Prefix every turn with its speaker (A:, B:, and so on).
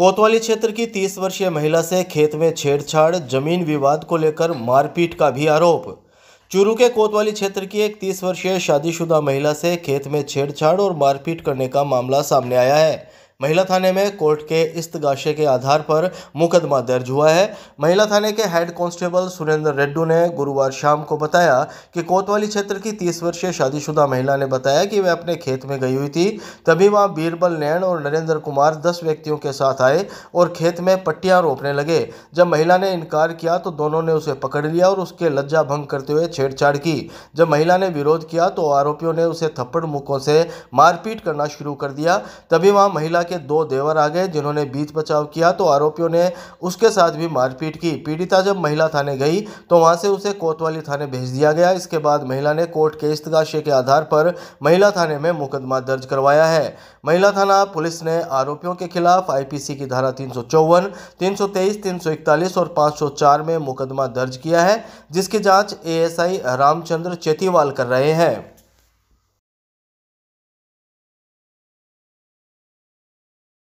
A: कोतवाली क्षेत्र की 30 वर्षीय महिला से खेत में छेड़छाड़ जमीन विवाद को लेकर मारपीट का भी आरोप चूरू के कोतवाली क्षेत्र की एक 30 वर्षीय शादीशुदा महिला से खेत में छेड़छाड़ और मारपीट करने का मामला सामने आया है महिला थाने में कोर्ट के इस्तगाशे के आधार पर मुकदमा दर्ज हुआ है महिला थाने के हेड कांस्टेबल सुरेंद्र रेड्डू ने गुरुवार शाम को बताया कि कोतवाली क्षेत्र की तीस वर्षीय शादीशुदा महिला ने बताया कि वह अपने खेत में गई हुई थी तभी वहाँ बीरबल नैन और नरेंद्र कुमार दस व्यक्तियों के साथ आए और खेत में पट्टियाँ रोपने लगे जब महिला ने इनकार किया तो दोनों ने उसे पकड़ लिया और उसके लज्जा भंग करते हुए छेड़छाड़ की जब महिला ने विरोध किया तो आरोपियों ने उसे थप्पड़ मुक्कों से मारपीट करना शुरू कर दिया तभी वहाँ महिला के दो देवर आ गए जिन्होंने बीच बचाव किया तो आरोपियों ने उसके साथ भी मारपीट की पीड़िता जब महिला थाने गई तो वहां से उसे कोतवाली थाने भेज दिया गया इसके बाद महिला ने कोर्ट के इस्तगाशे के आधार पर महिला थाने में मुकदमा दर्ज करवाया है महिला थाना पुलिस ने आरोपियों के खिलाफ आईपीसी की धारा तीन सौ चौवन तीन सौ तेईस तीन सौ इकतालीस और पाँच सौ चार में मुकदमा दर्ज किया है जिसकी जाँच एएसआई रामचंद्र चेतीवाल कर रहे हैं